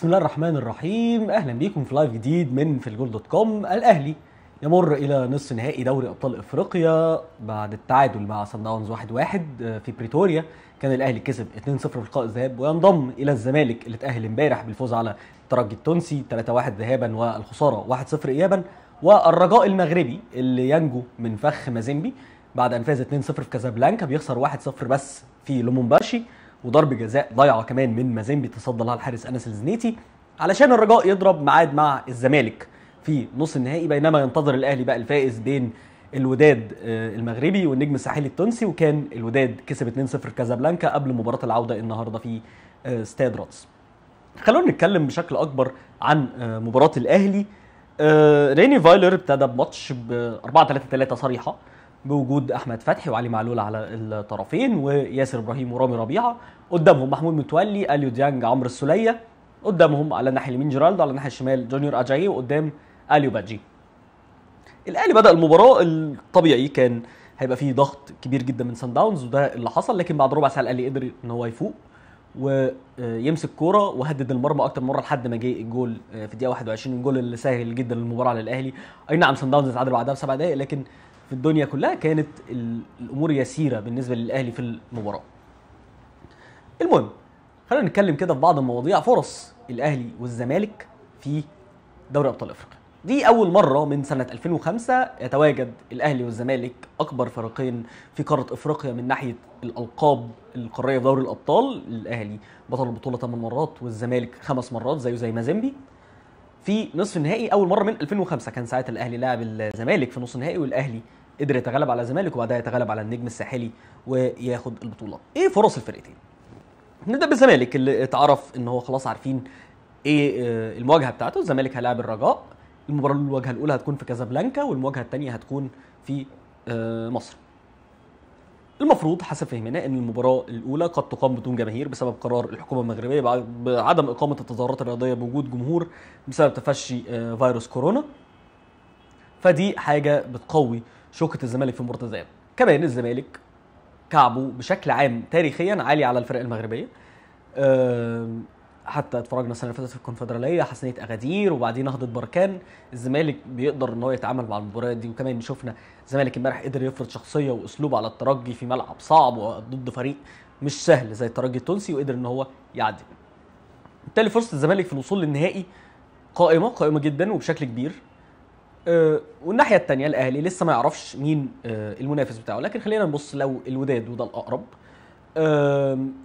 بسم الله الرحمن الرحيم اهلا بيكم في لايف جديد من في الجول دوت كوم الاهلي يمر الى نصف نهائي دوري ابطال افريقيا بعد التعادل مع صن داونز 1-1 في بريتوريا كان الاهلي كسب 2-0 في لقاء الذهاب وينضم الى الزمالك اللي تاهل امبارح بالفوز على الترجي التونسي 3-1 ذهابا والخساره 1-0 ايابا والرجاء المغربي اللي ينجو من فخ مازيمبي بعد ان فاز 2-0 في كازابلانكا بيخسر 1-0 بس في لومومباشي وضرب جزاء ضيعه كمان من مازيمبي تصدى لها الحارس انس الزنيتي علشان الرجاء يضرب ميعاد مع الزمالك في نص النهائي بينما ينتظر الاهلي بقى الفائز بين الوداد آه، المغربي والنجم الساحلي التونسي وكان الوداد كسب 2-0 كازابلانكا قبل مباراه العوده النهارده في آه، استاد راتس. خلونا نتكلم بشكل اكبر عن آه، مباراه الاهلي ريني فايلر ابتدى بماتش ب 4 3 3 صريحه بوجود احمد فتحي وعلي معلول على الطرفين وياسر ابراهيم ورامي ربيعه قدامهم محمود متولي اليو ديانج عمرو السوليه قدامهم على الناحيه اليمين جيرالدو على الناحيه الشمال جونيور اجاي وقدام اليو باجي الاهلي بدا المباراه الطبيعي كان هيبقى فيه ضغط كبير جدا من سان داونز وده اللي حصل لكن بعد ربع ساعه الاهلي قدر ان هو يفوق ويمسك كوره وهدد المرمى اكتر مره لحد ما جه الجول آه، في الدقيقه 21 الجول اللي سهل جدا المباراه على الاهلي اي نعم سان داونز اتعادل بعدها بسبع دقائق لكن في الدنيا كلها كانت الامور يسيره بالنسبه للاهلي في المباراه المهم خلينا نتكلم كده في بعض المواضيع فرص الاهلي والزمالك في دوري ابطال افريقيا دي اول مره من سنه 2005 يتواجد الاهلي والزمالك اكبر فريقين في قاره افريقيا من ناحيه الالقاب القاريه في دوري الابطال الاهلي بطل البطوله 8 مرات والزمالك خمس مرات زيه زي مازيمبي في نصف النهائي اول مره من 2005 كان ساعتها الاهلي لاعب الزمالك في نصف النهائي والاهلي قدر يتغلب على الزمالك وبعدها يتغلب على النجم الساحلي وياخد البطوله ايه فرص الفرقتين نبدا بالزمالك اللي اتعرف ان هو خلاص عارفين ايه آه، المواجهه بتاعته الزمالك هيلاعب الرجاء المباراه الواجهه الاولى هتكون في كازابلانكا والمواجهه الثانيه هتكون في آه، مصر المفروض حسب فهمنا ان المباراه الاولى قد تقام بدون جماهير بسبب قرار الحكومه المغربيه بعدم اقامه التظاهرات الرياضيه بوجود جمهور بسبب تفشي آه، فيروس كورونا فدي حاجه بتقوي شوكه الزمالك في الذهاب كمان الزمالك كعبه بشكل عام تاريخيا عالي على الفرق المغربيه حتى اتفرجنا السنه اللي فاتت في الكونفدراليه حسنيه اغادير وبعدين نهضه بركان الزمالك بيقدر ان هو يتعامل مع المباريات دي وكمان شفنا الزمالك امبارح قدر يفرض شخصيه واسلوب على الترجي في ملعب صعب ضد فريق مش سهل زي الترجي التونسي وقدر ان هو يعدي بالتالي فرصه الزمالك في الوصول للنهائي قائمه قائمه جدا وبشكل كبير آه، والناحيه الثانيه الاهلي لسه ما يعرفش مين آه، المنافس بتاعه لكن خلينا نبص لو الوداد وده الاقرب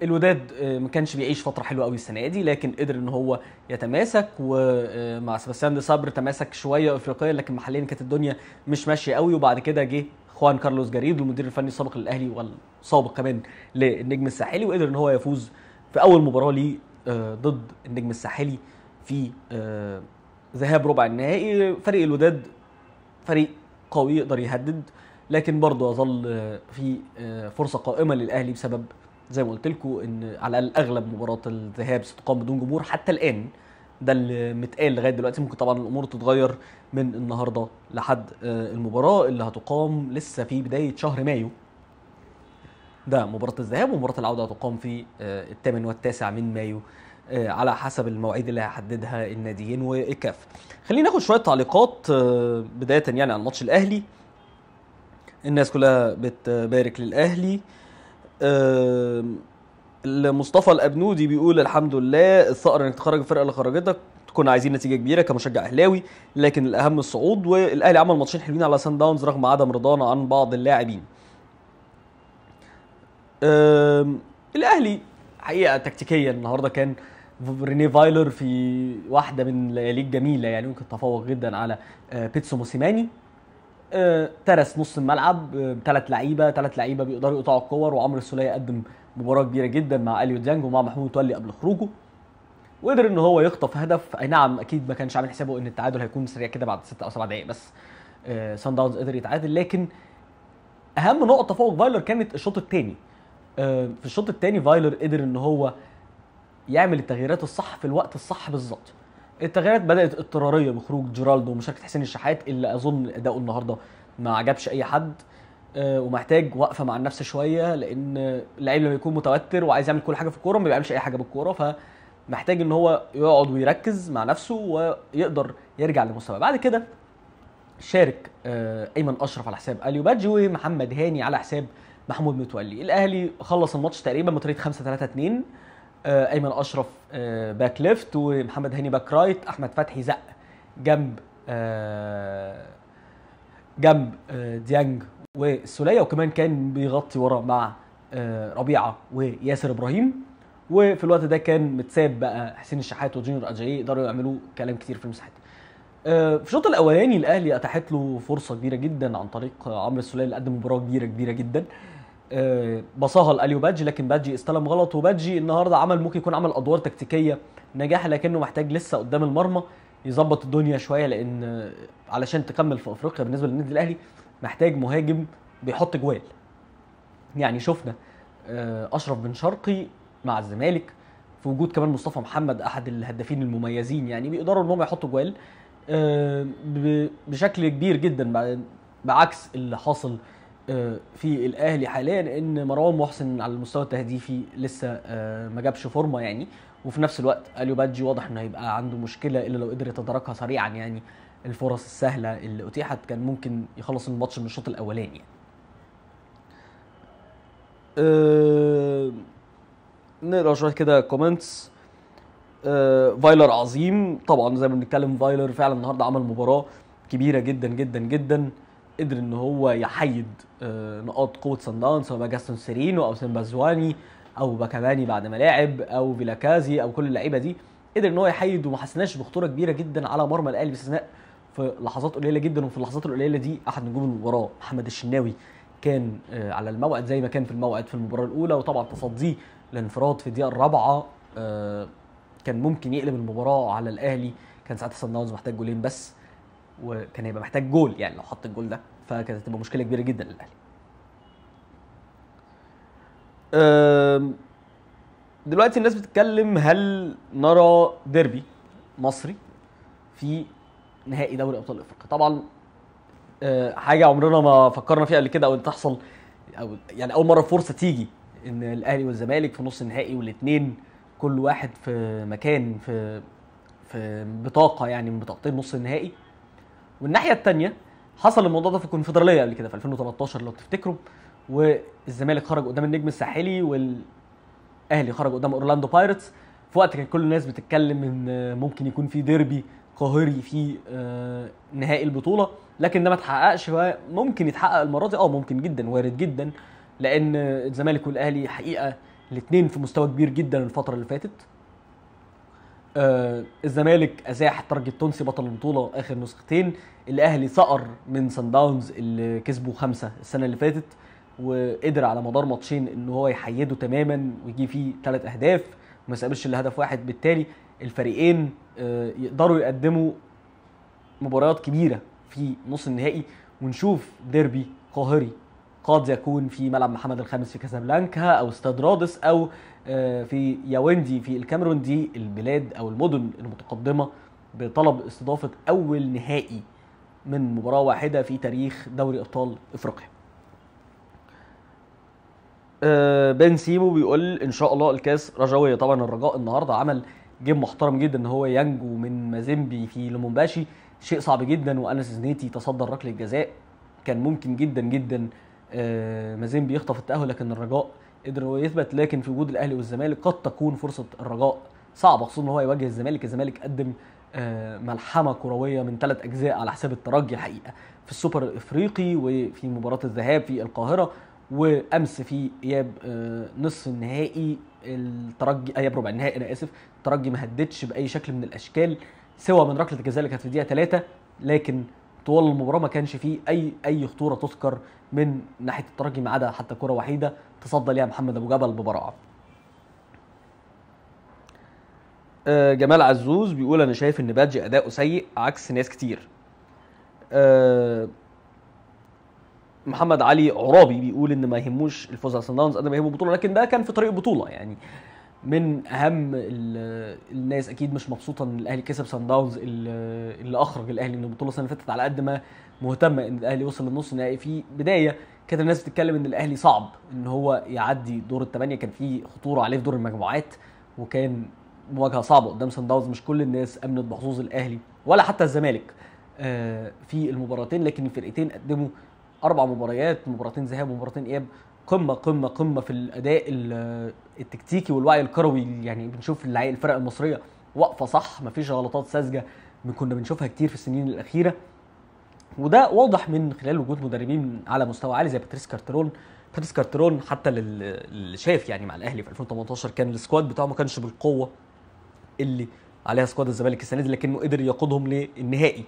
الوداد آه، ما كانش بيعيش فتره حلوه قوي السنه دي لكن قدر ان هو يتماسك ومع سباستيان دي صبر تماسك شويه افريقيا لكن محليا كانت الدنيا مش ماشيه قوي وبعد كده جه خوان كارلوس جريد المدير الفني السابق للاهلي والسابق كمان للنجم الساحلي وقدر ان هو يفوز في اول مباراه ليه ضد النجم الساحلي في ذهاب ربع النهائي فريق الوداد فريق قوي يقدر يهدد لكن برضه يظل آه، في آه، فرصه قائمه للاهلي بسبب زي ما قلت لكم ان على الاقل اغلب مباراه الذهاب ستقام بدون جمهور حتى الان ده اللي متقال لغايه دلوقتي ممكن طبعا الامور تتغير من النهارده لحد آه، المباراه اللي هتقام لسه في بدايه شهر مايو ده مباراه الذهاب ومباراه العوده هتقام في الثامن والتاسع من مايو آه، على حسب المواعيد اللي هيحددها الناديين والكاف خلينا ناخد شويه تعليقات آه، بدايه يعني عن ماتش الاهلي الناس كلها بتبارك للاهلي آه، مصطفى الابنودي بيقول الحمد لله الثأر انك تخرج الفرقه اللي خرجتك كنا عايزين نتيجه كبيره كمشجع اهلاوي لكن الاهم الصعود والاهلي عمل ماتشين حلوين على سان داونز رغم عدم رضانا عن بعض اللاعبين الاهلي حقيقه تكتيكيا النهارده كان ريني فايلر في واحده من لياليه الجميله يعني ممكن تفوق جدا على آه، بيتسو موسيماني آه، ترس نص الملعب ثلاث آه، لعيبه ثلاث لعيبه بيقدروا يقطعوا الكور وعمرو السوليه قدم مباراه كبيره جدا مع اليو ديانج ومع محمود متولي قبل خروجه وقدر ان هو يخطف هدف اي نعم اكيد ما كانش عامل حسابه ان التعادل هيكون سريع كده بعد ست او سبع دقائق بس سان داونز قدر يتعادل لكن اهم نقطه فوق فايلر كانت الشوط الثاني في الشوط الثاني فايلر قدر ان هو يعمل التغييرات الصح في الوقت الصح بالظبط التغييرات بدات اضطراريه بخروج جيرالدو ومشاركه حسين الشحات اللي اظن اداؤه النهارده ما عجبش اي حد آه، ومحتاج وقفه مع النفس شويه لان اللعيب لما يكون متوتر وعايز يعمل كل حاجه في الكوره ما بيعملش اي حاجه بالكوره فمحتاج ان هو يقعد ويركز مع نفسه ويقدر يرجع لمستواه بعد كده شارك آه، ايمن اشرف على حساب اليو بادجي ومحمد هاني على حساب محمود متولي الاهلي خلص الماتش تقريبا بطريقه 5 3 2 آه، ايمن اشرف آه، باك ليفت ومحمد هاني باك رايت احمد فتحي زق جنب آه، جنب ديانج والسوليه وكمان كان بيغطي ورا مع ربيعه وياسر ابراهيم وفي الوقت ده كان متساب بقى حسين الشحات وجونيور اجاي يقدروا يعملوا كلام كتير في المساحات في الشوط الاولاني الاهلي اتاحت له فرصه كبيره جدا عن طريق عمرو السوليه اللي قدم مباراه كبيره كبيره جدا آه، بصاها لاليو بادجي لكن بادجي استلم غلط وبادجي النهارده عمل ممكن يكون عمل ادوار تكتيكيه نجاح لكنه محتاج لسه قدام المرمى يظبط الدنيا شويه لان علشان تكمل في افريقيا بالنسبه للنادي الاهلي محتاج مهاجم بيحط جوال يعني شفنا آه، اشرف بن شرقي مع الزمالك في وجود كمان مصطفى محمد احد الهدافين المميزين يعني بيقدروا ان هم يحطوا جوال آه، بشكل كبير جدا بعكس اللي حاصل آه، في الاهلي حاليا ان مروان محسن على المستوى التهديفي لسه آه، ما جابش فورمه يعني وفي نفس الوقت اليو بادجي واضح انه هيبقى عنده مشكله الا لو قدر يتداركها سريعا يعني الفرص السهله اللي اتيحت كان ممكن يخلص الماتش من الشوط الاولاني يعني. آه، نقرا شويه كده كومنتس فايلر عظيم طبعا زي ما بنتكلم فايلر فعلا النهارده عمل مباراه كبيره جدا جدا جدا قدر ان هو يحيد آه، نقاط قوه سان داونز سواء جاستون سيرينو او سيمبازواني او باكاماني بعد ما لعب او فيلاكازي او كل اللعيبه دي قدر ان هو يحيد وما حسناش بخطوره كبيره جدا على مرمى الاهلي باستثناء في لحظات قليله جدا وفي اللحظات القليله دي احد نجوم المباراه محمد الشناوي كان آه، على الموعد زي ما كان في الموعد في المباراه الاولى وطبعا تصديه الانفراد في الدقيقه الرابعه آه، كان ممكن يقلب المباراه على الاهلي كان ساعتها سان داونز محتاج جولين بس وكان هيبقى محتاج جول يعني لو حط الجول ده فكانت هتبقى مشكله كبيره جدا للاهلي دلوقتي الناس بتتكلم هل نرى ديربي مصري في نهائي دوري ابطال افريقيا طبعا أه، حاجه عمرنا ما فكرنا فيها قبل كده او تحصل او يعني اول مره فرصه تيجي ان الاهلي والزمالك في نص النهائي والاثنين كل واحد في مكان في في بطاقه يعني من بطاقتين نص النهائي والناحيه الثانيه حصل الموضوع ده في الكونفدراليه قبل كده في 2013 لو تفتكروا والزمالك خرج قدام النجم الساحلي والاهلي خرج قدام اورلاندو بايرتس في وقت كان كل الناس بتتكلم ان ممكن يكون في ديربي قاهري في آه، نهائي البطوله لكن ده ما اتحققش ممكن يتحقق المره دي اه ممكن جدا وارد جدا لان الزمالك والاهلي حقيقه الاثنين في مستوى كبير جدا الفتره اللي فاتت آه الزمالك ازاح الترجي التونسي بطل البطوله اخر نسختين الاهلي صقر من سان داونز اللي كسبه خمسه السنه اللي فاتت وقدر على مدار ماتشين ان هو يحيده تماما ويجي فيه ثلاث اهداف وما يسقبش الا هدف واحد بالتالي الفريقين آه يقدروا يقدموا مباريات كبيره في نص النهائي ونشوف ديربي قاهري قد يكون في ملعب محمد الخامس في كازابلانكا او استاد رادس او آه، في ياوندي في الكاميرون دي البلاد او المدن المتقدمه بطلب استضافه اول نهائي من مباراه واحده في تاريخ دوري ابطال افريقيا. آه، بن سيمو بيقول ان شاء الله الكاس رجويه طبعا الرجاء النهارده عمل جيم محترم جدا ان هو ينجو من مازيمبي في لومومباشي شيء صعب جدا وانا سيزنيتي تصدر ركله جزاء كان ممكن جدا جدا آه، مازين بيخطف التاهل لكن الرجاء قدر يثبت لكن في وجود الاهلي والزمالك قد تكون فرصه الرجاء صعبه خصوصا ان هو يواجه الزمالك الزمالك قدم آه، ملحمه كرويه من ثلاث اجزاء على حساب الترجي حقيقه في السوبر الافريقي وفي مباراه الذهاب في القاهره وامس في اياب آه، نصف النهائي الترجي اياب ربع النهائي انا اسف الترجي ما هددش باي شكل من الاشكال سوى من ركله الجزاء اللي كانت في الدقيقه ثلاثه لكن طوال المباراه ما كانش فيه اي اي خطوره تذكر من ناحيه الترجي ما عدا حتى كره وحيده تصدى ليها محمد ابو جبل ببراعه. آه، جمال عزوز بيقول انا شايف ان بادجي اداؤه سيء عكس ناس كتير. آه، محمد علي عرابي بيقول ان ما يهموش الفوز على صن داونز قد ما يهمه البطوله لكن ده كان في طريق البطوله يعني من اهم الناس اكيد مش مبسوطه ان الاهلي كسب سان داونز اللي اخرج الاهلي من البطوله السنه اللي فاتت على قد ما مهتمه ان الاهلي وصل للنص النهائي في بدايه كانت الناس بتتكلم ان الاهلي صعب ان هو يعدي دور الثمانيه كان في خطوره عليه في دور المجموعات وكان مواجهه صعبه قدام سان داونز مش كل الناس امنت بحظوظ الاهلي ولا حتى الزمالك آه، في المباراتين لكن الفرقتين قدموا اربع مباريات مباراتين ذهاب ومباراتين اياب قمه قمه قمه في الاداء التكتيكي والوعي الكروي يعني بنشوف الفرق المصريه واقفه صح مفيش غلطات ساذجه كنا بنشوفها كتير في السنين الاخيره وده واضح من خلال وجود مدربين على مستوى عالي زي باتريس كارترون باتريس كارترون حتى اللي شاف يعني مع الاهلي في 2018 كان السكواد بتاعه ما كانش بالقوه اللي عليها سكواد الزمالك السنه دي لكنه قدر يقودهم للنهائي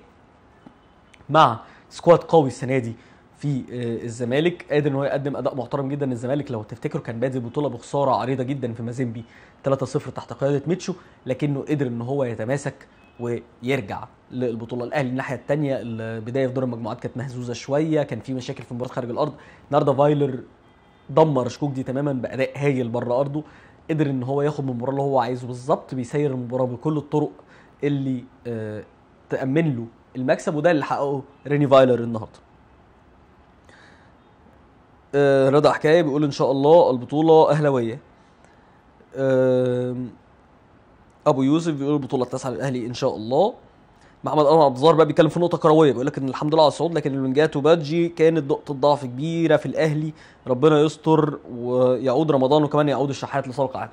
مع سكواد قوي السنه دي في آه، الزمالك قادر ان هو يقدم اداء محترم جدا الزمالك لو تفتكروا كان بادئ البطوله بخساره عريضه جدا في مازيمبي 3-0 تحت قياده ميتشو لكنه قدر ان هو يتماسك ويرجع للبطوله الاهلي الناحيه الثانيه البدايه في دور المجموعات كانت مهزوزه شويه كان في مشاكل في مباراه خارج الارض النهارده فايلر دمر شكوك دي تماما باداء هايل بره ارضه قدر ان هو ياخد من المباراه اللي هو عايزه بالظبط بيسير المباراه بكل الطرق اللي آه، تامن له المكسب وده اللي حققه ريني فايلر النهارده آه، رضا حكايه بيقول ان شاء الله البطوله اهلاويه ابو يوسف بيقول البطوله التاسعه للاهلي ان شاء الله محمد انور عبد الظاهر بقى بيتكلم في نقطه كرويه بيقول لك ان الحمد لله على الصعود لكن الونجات وبادجي كانت نقطه ضعف كبيره في الاهلي ربنا يستر ويعود رمضان وكمان يعود الشحات لسابق عهده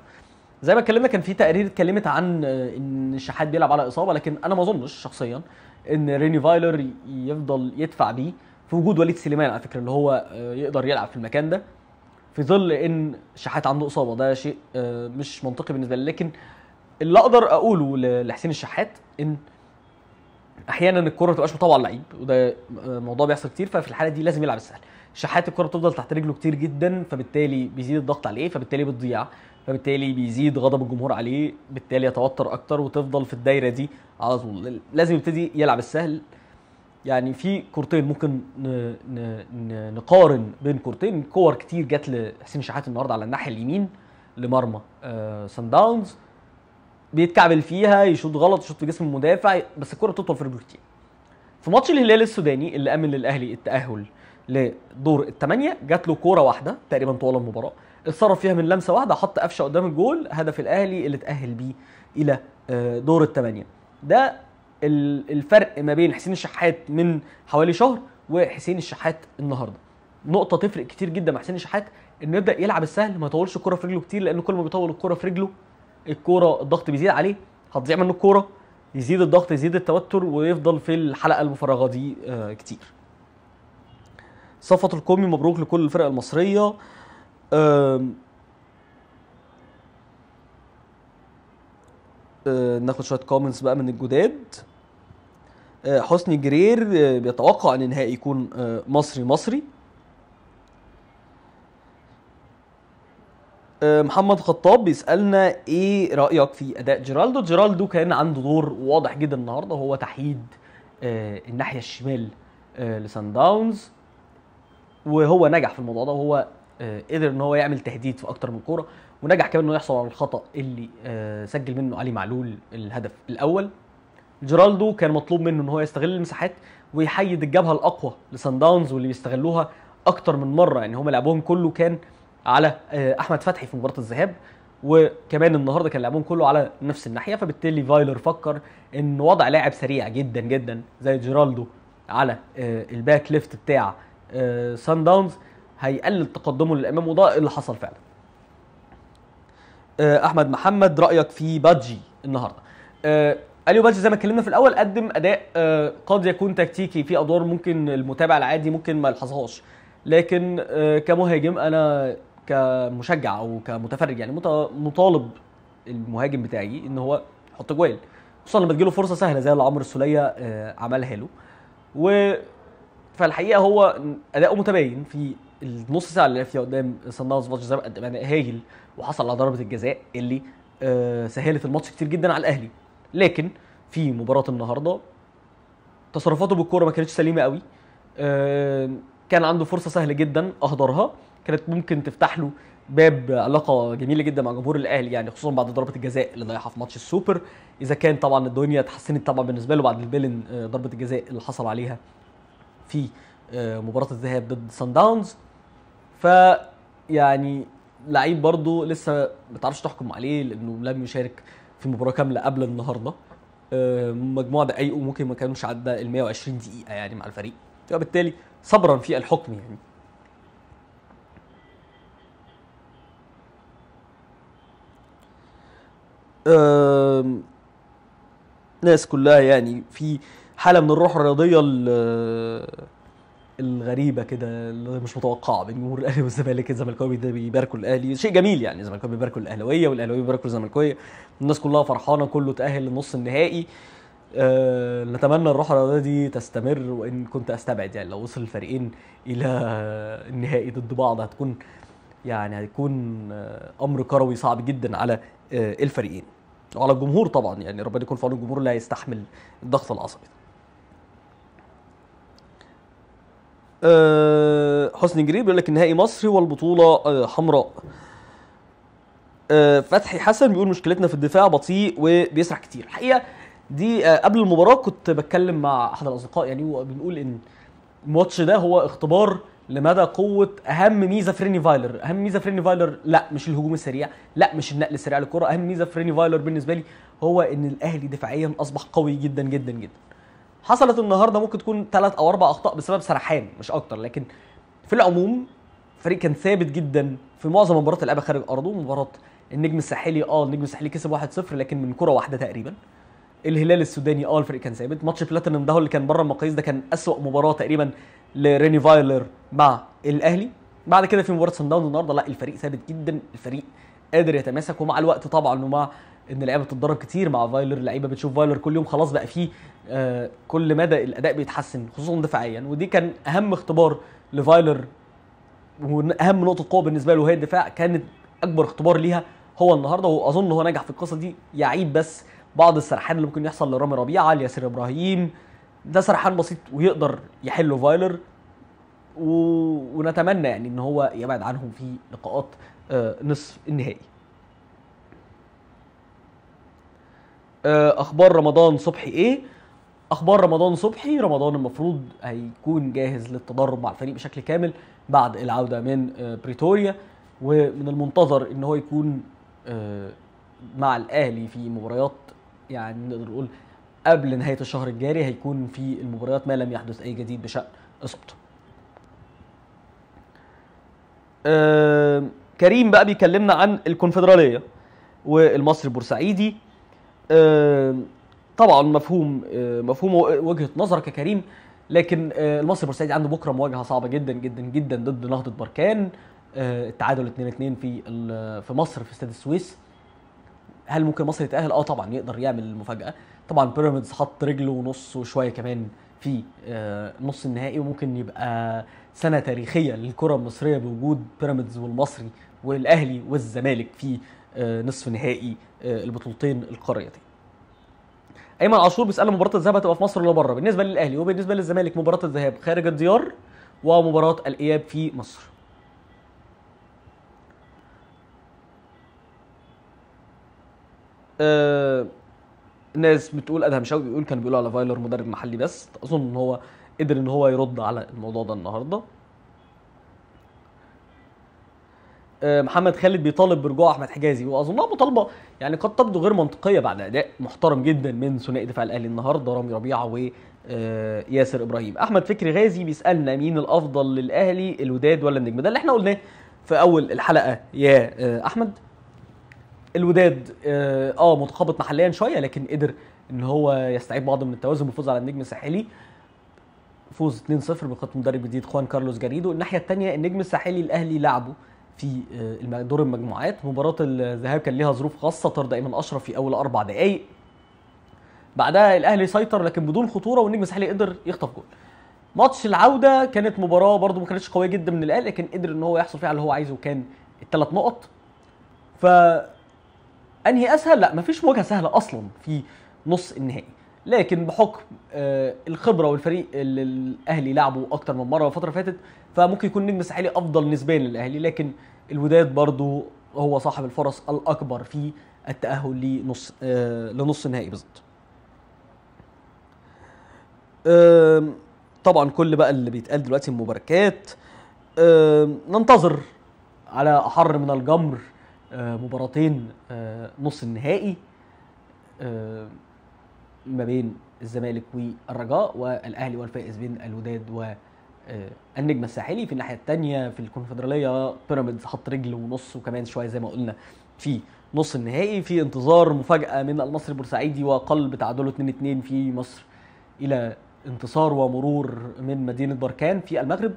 زي ما اتكلمنا كان في تقارير اتكلمت عن ان الشحات بيلعب على اصابه لكن انا ما اظنش شخصيا ان ريني فايلر يفضل يدفع بيه في وجود وليد سليمان على فكره اللي هو آه، يقدر يلعب في المكان ده في ظل ان شحات عنده اصابه ده شيء آه، مش منطقي بالنسبه لي لكن اللي اقدر اقوله لحسين الشحات ان احيانا الكره ما تبقاش مطوعه اللعيب وده آه، موضوع بيحصل كتير ففي الحاله دي لازم يلعب السهل شحات الكره بتفضل تحت رجله كتير جدا فبالتالي بيزيد الضغط عليه فبالتالي بتضيع فبالتالي بيزيد غضب الجمهور عليه بالتالي يتوتر اكتر وتفضل في الدايره دي على طول لازم يبتدي يلعب السهل يعني في كورتين ممكن نقارن بين كورتين كور كتير جت لحسين شحات النهارده على الناحيه اليمين لمرمى سان آه، داونز بيتكعبل فيها يشوط غلط يشوط في جسم المدافع بس الكره بتطول في رجله كتير في ماتش الهلال السوداني اللي امن للاهلي التاهل لدور الثمانيه جات له كوره واحده تقريبا طوال المباراه اتصرف فيها من لمسه واحده حط قفشه قدام الجول هدف الاهلي اللي تاهل بيه الى آه، دور الثمانيه ده الفرق ما بين حسين الشحات من حوالي شهر وحسين الشحات النهارده نقطه تفرق كتير جدا مع حسين الشحات انه يبدا يلعب السهل ما يطولش الكوره في رجله كتير لان كل ما بيطول الكوره في رجله الكوره الضغط بيزيد عليه هتضيع منه الكوره يزيد الضغط يزيد التوتر ويفضل في الحلقه المفرغه دي آه، كتير صفوت الكومي مبروك لكل الفرق المصريه آه، ناخد شويه كومنتس بقى من الجداد حسني جرير آه، بيتوقع ان النهائي يكون آه، مصري مصري آه، محمد خطاب بيسالنا ايه رايك في اداء جيرالدو جيرالدو كان عنده دور واضح جدا النهارده هو تحييد الناحيه الشمال لسان داونز وهو نجح في الموضوع ده وهو قدر ان هو يعمل تهديد في اكتر من كوره ونجح كمان انه يحصل على الخطا اللي سجل منه علي معلول الهدف الاول جيرالدو كان مطلوب منه ان هو يستغل المساحات ويحيد الجبهه الاقوى لسان داونز واللي بيستغلوها اكتر من مره يعني هم لعبهم كله كان على آه، احمد فتحي في مباراه الذهاب وكمان النهارده كان لعبهم كله على نفس الناحيه فبالتالي فايلر فكر ان وضع لاعب سريع جدا جدا زي جيرالدو على آه، الباك ليفت بتاع آه، سان داونز هيقلل تقدمه للامام وده اللي حصل فعلا احمد محمد رايك في بادجي النهارده اليو بالش زي ما اتكلمنا في الاول قدم اداء آه، قد يكون تكتيكي في ادوار ممكن المتابع العادي ممكن ما يلحظهاش لكن آه، كمهاجم انا كمشجع او كمتفرج يعني مطالب المهاجم بتاعي ان هو يحط جوال خصوصا لما تجيله فرصه سهله زي اللي عمرو السوليه آه، عملها له و فالحقيقه هو اداؤه متباين في النص ساعه اللي فيها قدام صن داونز ماتش زي ما يعني هايل وحصل على ضربه الجزاء اللي سهلت الماتش كتير جدا على الاهلي لكن في مباراه النهارده تصرفاته بالكوره ما كانتش سليمه قوي كان عنده فرصه سهله جدا اهدرها كانت ممكن تفتح له باب علاقه جميله جدا مع جمهور الاهلي يعني خصوصا بعد ضربه الجزاء اللي ضيعها في ماتش السوبر اذا كان طبعا الدنيا اتحسنت طبعا بالنسبه له بعد البيلن آه، ضربه الجزاء اللي حصل عليها في آه، مباراه الذهاب ضد سان داونز ف يعني لعيب برضه لسه ما تعرفش تحكم عليه لانه لم يشارك في مباراه كامله قبل النهارده آه، مجموعه دقايق وممكن ما كانوش عدى ال 120 دقيقه يعني مع الفريق فبالتالي صبرا في الحكم يعني ناس كلها يعني في حاله من الروح الرياضيه الغريبه كده اللي مش متوقعه بين جمهور الاهلي والزمالك الزملكاوي ده بيباركوا الاهلي شيء جميل يعني الزملكاوي بيباركوا الاهلاويه والاهلاويه بيباركوا الزملكاويه الناس كلها فرحانه كله تاهل لنص النهائي أه نتمنى الرياضيه دي تستمر وان كنت استبعد يعني لو وصل الفريقين الى النهائي ضد بعض هتكون يعني هيكون آه، امر كروي صعب جدا على آه، الفريقين وعلى الجمهور طبعا يعني ربنا يكون في عون الجمهور لا يستحمل الضغط العصبي آه، حسني جريب بيقول لك النهائي مصري والبطوله آه، حمراء آه، فتحي حسن بيقول مشكلتنا في الدفاع بطيء وبيسرح كتير الحقيقه دي قبل المباراه كنت بتكلم مع احد الاصدقاء يعني وبنقول ان الماتش ده هو اختبار لمدى قوه اهم ميزه في ريني فايلر اهم ميزه في ريني فايلر لا مش الهجوم السريع لا مش النقل السريع للكره اهم ميزه في ريني فايلر بالنسبه لي هو ان الاهلي دفاعيا اصبح قوي جدا جدا جدا حصلت النهارده ممكن تكون ثلاث او اربع اخطاء بسبب سرحان مش اكتر لكن في العموم الفريق كان ثابت جدا في معظم مباريات اللعبه خارج ارضه مباراه النجم الساحلي اه النجم الساحلي كسب 1-0 لكن من كره واحده تقريبا الهلال السوداني اه الفريق كان ثابت ماتش بلاتينم ده اللي كان بره المقاييس ده كان اسوأ مباراه تقريبا لريني فايلر مع الاهلي بعد كده في مباراه سان داونز النهارده لا الفريق ثابت جدا الفريق قادر يتماسك ومع الوقت طبعا ومع ان اللعيبه بتتدرب كتير مع فايلر اللعيبه بتشوف فايلر كل يوم خلاص بقى فيه آه، كل مدى الاداء بيتحسن خصوصا دفاعيا ودي كان اهم اختبار لفايلر واهم نقطه قوه بالنسبه له هي الدفاع كانت اكبر اختبار ليها هو النهارده واظن هو نجح في القصه دي يعيد بس بعض السرحان اللي ممكن يحصل لرامي ربيعه لياسر ابراهيم ده سرحان بسيط ويقدر يحله فايلر و... ونتمنى يعني ان هو يبعد عنهم في لقاءات آه، نصف النهائي آه، اخبار رمضان صبحي ايه اخبار رمضان صبحي رمضان المفروض هيكون جاهز للتدرب مع الفريق بشكل كامل بعد العوده من آه، بريتوريا ومن المنتظر ان هو يكون آه، مع الاهلي في مباريات يعني نقدر نقول قبل نهايه الشهر الجاري هيكون في المباريات ما لم يحدث اي جديد بشان اصابته. كريم بقى بيكلمنا عن الكونفدراليه والمصري بورسعيدي طبعا مفهوم آه، مفهوم وجهه نظرك يا كريم لكن آه، المصري بورسعيد عنده بكره مواجهه صعبه جدا جدا جدا ضد نهضه بركان آه، التعادل 2-2 في في مصر في استاد السويس هل ممكن مصر يتاهل اه طبعا يقدر يعمل المفاجاه طبعا بيراميدز حط رجله ونص وشويه كمان في نص النهائي وممكن يبقى سنه تاريخيه للكره المصريه بوجود بيراميدز والمصري والاهلي والزمالك في نصف نهائي آه، البطولتين القاريتين ايمن عاشور بيسال مباراه الذهاب هتبقى في مصر ولا بره بالنسبه للاهلي وبالنسبه للزمالك مباراه الذهاب خارج الديار ومباراه الاياب في مصر آه ناس بتقول ادهم شوقي بيقول كان بيقول على فايلر مدرب محلي بس اظن ان هو قدر ان هو يرد على الموضوع ده النهارده آه، محمد خالد بيطالب برجوع احمد حجازي واظنها مطالبه يعني قد تبدو غير منطقيه بعد اداء محترم جدا من ثنائي دفاع الاهلي النهارده رامي ربيعه و آه، ياسر ابراهيم احمد فكري غازي بيسالنا مين الافضل للاهلي الوداد ولا النجم ده اللي احنا قلناه في اول الحلقه يا آه، احمد الوداد اه متخبط محليا شويه لكن قدر ان هو يستعيد بعض من التوازن بالفوز على النجم الساحلي فوز 2-0 بخط مدرب جديد خوان كارلوس جاريدو الناحيه الثانيه النجم الساحلي الاهلي لعبه في آه، دور المجموعات مباراة الذهاب كان ليها ظروف خاصة طرد أيمن أشرف في أول أربع دقايق بعدها الأهلي سيطر لكن بدون خطورة والنجم الساحلي قدر يخطف جول ماتش العودة كانت مباراة برضه ما كانتش قوية جدا من الأهلي لكن قدر إن هو يحصل فيها على اللي هو عايزه وكان الثلاث نقط ف أنهي أسهل؟ لا مفيش مواجهة سهلة أصلا في نص النهائي لكن بحكم آه، الخبره والفريق اللي الاهلي لعبه اكتر من مره الفتره اللي فاتت فممكن يكون نجم الساحلي افضل نسبيا للاهلي لكن الوداد برضو هو صاحب الفرص الاكبر في التاهل لنص آه، لنص النهائي بالظبط طبعا كل بقى اللي بيتقال دلوقتي مباركات ننتظر على احر من الجمر آه، مباراتين نص النهائي ما بين الزمالك والرجاء والاهلي والفائز بين الوداد و آه، النجم الساحلي في الناحيه الثانيه في الكونفدراليه بيراميدز حط رجل ونص وكمان شويه زي ما قلنا في نص النهائي في انتظار مفاجاه من المصري بورسعيدي وقلب تعادله 2-2 في مصر الى انتصار ومرور من مدينه بركان في المغرب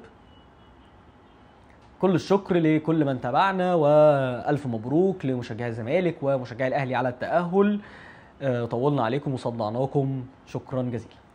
كل الشكر لكل من تابعنا والف مبروك لمشجعي الزمالك ومشجعي الاهلي على التاهل آه، طولنا عليكم وصدعناكم شكرا جزيلا